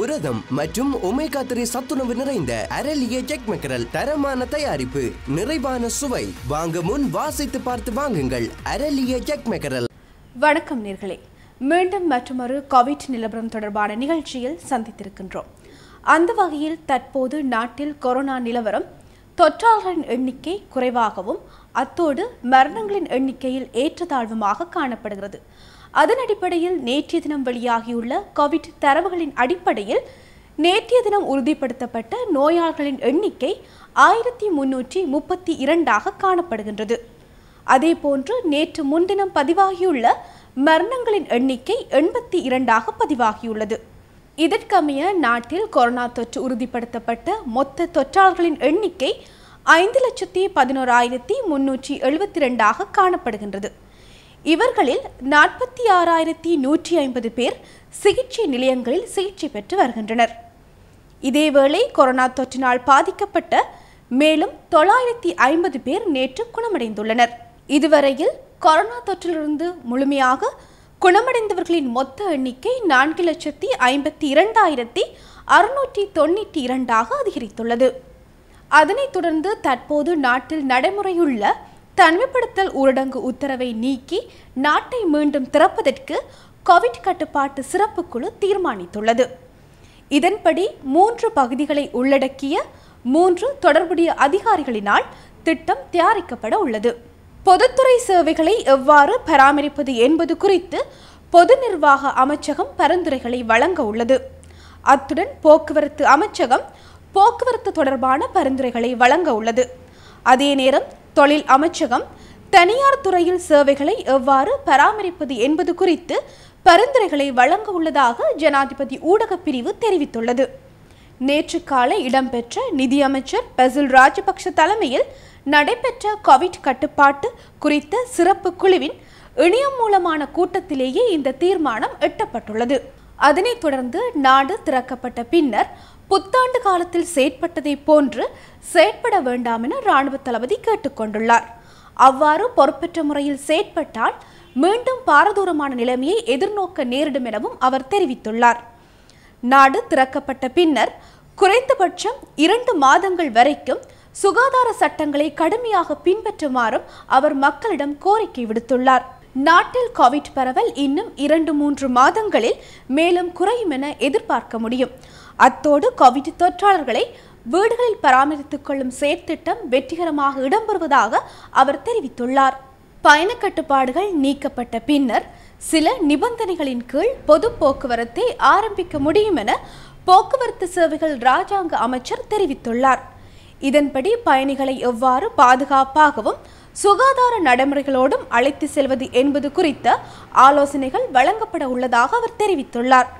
புரதம் மற்றும் omega three சத்துணவு நிறைந்த அரலிய ஜெக் மெக்கரல் தரமான தயாரிப்பு நிறைவான சுவை வாங்க முன் வாசித்து பார்த்து வாங்குங்கள் அரலிய ஜெக் மெக்கரல் வணக்கம் நேர்களே மீண்டும் மற்றொரு கோவிட் நிலவரம் தொடர்பான நிகழ்ச்சியில் சந்தித்திருக்கின்றோம் அந்த வகையில் தற்போது நாட்டில் கொரோனா நிலவரம் தொற்றாளர்களின் எண்ணிக்கை குறைவாகவும் அத்தோடு மரணங்களின் எண்ணிக்கையில் ஏற்றத்தாழ்வுமாக காணப்படுகிறது அதன் அடிப்படையில் நேற்றைய தினம் வெளியாகியுள்ள கோவிட் தரவுகளின் அடிப்படையில் நேற்றைய தினம் உறுதிப்படுத்தப்பட்ட நோயாளிகளின் எண்ணிக்கை ஆயிரத்தி முன்னூற்றி முப்பத்தி இரண்டாக காணப்படுகின்றது அதேபோன்று நேற்று முன்தினம் பதிவாகியுள்ள மரணங்களின் எண்ணிக்கை எண்பத்தி இரண்டாக பதிவாகியுள்ளது இதற்கமைய நாட்டில் கொரோனா தொற்று உறுதிப்படுத்தப்பட்ட மொத்த தொற்றாளர்களின் எண்ணிக்கை ஐந்து லட்சத்தி பதினோராயிரத்தி முன்னூற்றி எழுபத்தி ரெண்டாக காணப்படுகின்றது இவர்களில் நாற்பத்தி ஆறாயிரத்தி நூற்றி ஐம்பது பேர் சிகிச்சை நிலையங்களில் சிகிச்சை பெற்று வருகின்றனர் இதேவேளை கொரோனா தொற்றினால் பாதிக்கப்பட்ட மேலும் தொள்ளாயிரத்தி ஐம்பது பேர் நேற்று குணமடைந்துள்ளனர் இதுவரையில் கொரோனா தொற்றிலிருந்து முழுமையாக குணமடைந்தவர்களின் மொத்த எண்ணிக்கை நான்கு லட்சத்தி ஐம்பத்தி இரண்டாயிரத்தி அறுநூற்றி தொண்ணூற்றி இரண்டாக அதிகரித்துள்ளது அதனைத் தொடர்ந்து தற்போது நாட்டில் நடைமுறையுள்ள தனிமைப்படுத்தல் ஊரடங்கு உத்தரவை நீக்கி நாட்டை மீண்டும் திறப்பதற்கு கோவிட் கட்டுப்பாட்டு சிறப்பு குழு தீர்மானித்துள்ளது இதன்படி மூன்று பகுதிகளை உள்ளடக்கிய மூன்று தொடர்புடைய அதிகாரிகளினால் திட்டம் தயாரிக்கப்பட உள்ளது பொதுத்துறை சேவைகளை எவ்வாறு பராமரிப்பது என்பது குறித்து பொது நிர்வாக அமைச்சகம் பரிந்துரைகளை வழங்க உள்ளது அத்துடன் போக்குவரத்து அமைச்சகம் போக்குவரத்து தொடர்பான பரிந்துரைகளை வழங்க உள்ளது அதே நேரம் தொழில் அமைச்சகம் தனியார் துறையில் சேவைகளை எவ்வாறு பராமரிப்பது என்பது குறித்து பரிந்துரைகளை வழங்க உள்ளதாக ஜனாதிபதி ஊடகப் பிரிவு தெரிவித்துள்ளது நேற்று காலை இடம்பெற்ற நிதியமைச்சர் பசில் ராஜபக்ஷ தலைமையில் நடைபெற்ற கோவிட் கட்டுப்பாட்டு குறித்த சிறப்பு குழுவின் இணையம் மூலமான கூட்டத்திலேயே இந்த தீர்மானம் எட்டப்பட்டுள்ளது அதனைத் தொடர்ந்து நாடு திறக்கப்பட்ட பின்னர் புத்தாண்டு காலத்தில் செயற்பட்டதை போன்று செயற்பட வேண்டாம் என ராணுவ தளபதி கேட்டுக்கொண்டுள்ளார் அவ்வாறு பொறுப்பற்ற முறையில் செயற்பட்டால் மீண்டும் பாரதூரமான நிலைமையை எதிர்நோக்க நேரிடும் எனவும் அவர் தெரிவித்துள்ளார் நாடு திறக்கப்பட்ட பின்னர் குறைந்தபட்சம் இரண்டு மாதங்கள் வரைக்கும் சுகாதார சட்டங்களை கடுமையாக பின்பற்றுமாறும் அவர் மக்களிடம் கோரிக்கை விடுத்துள்ளார் நாட்டில் கோவிட் பரவல் இன்னும் இரண்டு மூன்று மாதங்களில் மேலும் குறையும் என எதிர்பார்க்க முடியும் அத்தோடு கோவிட் தொற்றாளர்களை வீடுகளில் பராமரித்துக் கொள்ளும் செயற்திட்டம் வெற்றிகரமாக இடம்பெறுவதாக அவர் தெரிவித்துள்ளார் பயண கட்டுப்பாடுகள் நீக்கப்பட்ட பின்னர் சில நிபந்தனைகளின் கீழ் பொது போக்குவரத்தை ஆரம்பிக்க முடியும் என போக்குவரத்து சேவைகள் ராஜாங்க அமைச்சர் தெரிவித்துள்ளார் இதன்படி பயணிகளை எவ்வாறு பாதுகாப்பாகவும் சுகாதார நடைமுறைகளோடும் அழைத்து செல்வது என்பது குறித்த ஆலோசனைகள் வழங்கப்பட உள்ளதாக அவர் தெரிவித்துள்ளார்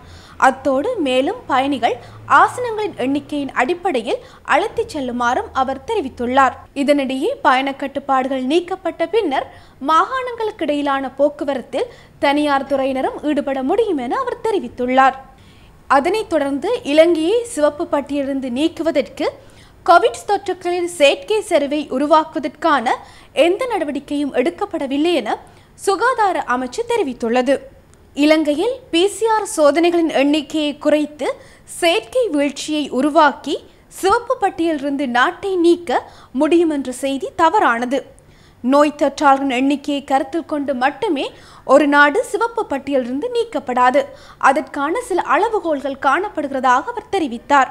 அத்தோடு மேலும் பயணிகள் ஆசனங்களின் எண்ணிக்கையின் அடிப்படையில் அழைத்துச் செல்லுமாறும் அவர் தெரிவித்துள்ளார் இதனிடையே பயண கட்டுப்பாடுகள் நீக்கப்பட்ட பின்னர் மாகாணங்களுக்கு இடையிலான போக்குவரத்தில் தனியார் துறையினரும் ஈடுபட முடியும் என அவர் தெரிவித்துள்ளார் அதனைத் தொடர்ந்து இலங்கையை சிவப்பு பட்டியலிருந்து நீக்குவதற்கு கோவிட் தொற்றுகளில் செயற்கை சரிவை உருவாக்குவதற்கான எந்த நடவடிக்கையும் எடுக்கப்படவில்லை என சுகாதார அமைச்சு தெரிவித்துள்ளது இலங்கையில் பிசிஆர் சோதனைகளின் எண்ணிக்கையை குறைத்து செயற்கை வீழ்ச்சியை உருவாக்கி சிவப்பு பட்டியலிருந்து நாட்டை நீக்க முடியும் என்ற செய்தி தவறானது நோய் தொற்றாளர்களின் எண்ணிக்கையை கருத்தில் கொண்டு மட்டுமே ஒரு நாடு சிவப்பு பட்டியலிருந்து நீக்கப்படாது அதற்கான சில அளவுகோல்கள் காணப்படுகிறதாக அவர் தெரிவித்தார்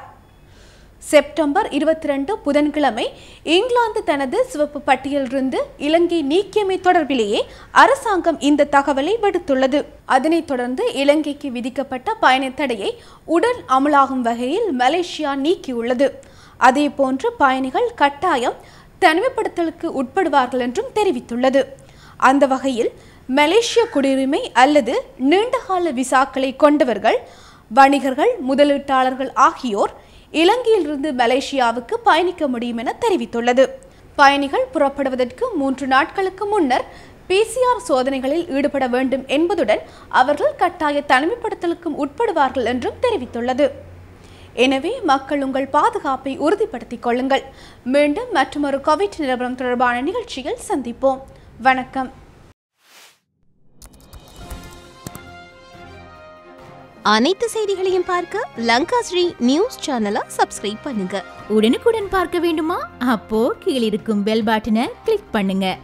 செப்டம்பர் இருபத்தி ரெண்டு புதன்கிழமை இங்கிலாந்து தனது சிவப்பு பட்டியலிருந்து இலங்கை நீக்கியமை தொடர்பிலேயே அரசாங்கம் இந்த தகவலை விடுத்துள்ளது அதனைத் தொடர்ந்து இலங்கைக்கு விதிக்கப்பட்ட பயணத்தடையை உடன் அமலாகும் வகையில் மலேசியா நீக்கியுள்ளது அதேபோன்று பயணிகள் கட்டாயம் தனிமைப்படுத்தலுக்கு உட்படுவார்கள் என்றும் தெரிவித்துள்ளது அந்த வகையில் மலேசிய குடியுரிமை அல்லது நீண்டகால விசாக்களை கொண்டவர்கள் வணிகர்கள் முதலீட்டாளர்கள் ஆகியோர் இலங்கையிலிருந்து மலேசியாவுக்கு பயணிக்க முடியும் என தெரிவித்துள்ளது பயணிகள் புறப்படுவதற்கு மூன்று நாட்களுக்கு முன்னர் பிசிஆர் சோதனைகளில் ஈடுபட வேண்டும் என்பதுடன் அவர்கள் கட்டாய தனிமைப்படுத்தலுக்கும் உட்படுவார்கள் என்றும் தெரிவித்துள்ளது எனவே மக்கள் உங்கள் பாதுகாப்பை உறுதிப்படுத்திக் கொள்ளுங்கள் மீண்டும் மற்றொரு கோவிட் நிலவரம் தொடர்பான நிகழ்ச்சியில் சந்திப்போம் வணக்கம் அனைத்து செய்திகளையும் பார்க்க லங்கா ஸ்ரீ நியூஸ் சேனலை சப்ஸ்கிரைப் பண்ணுங்க உடனுக்குடன் பார்க்க வேண்டுமா அப்போ கீழிருக்கும் பெல் பட்டனை கிளிக் பண்ணுங்க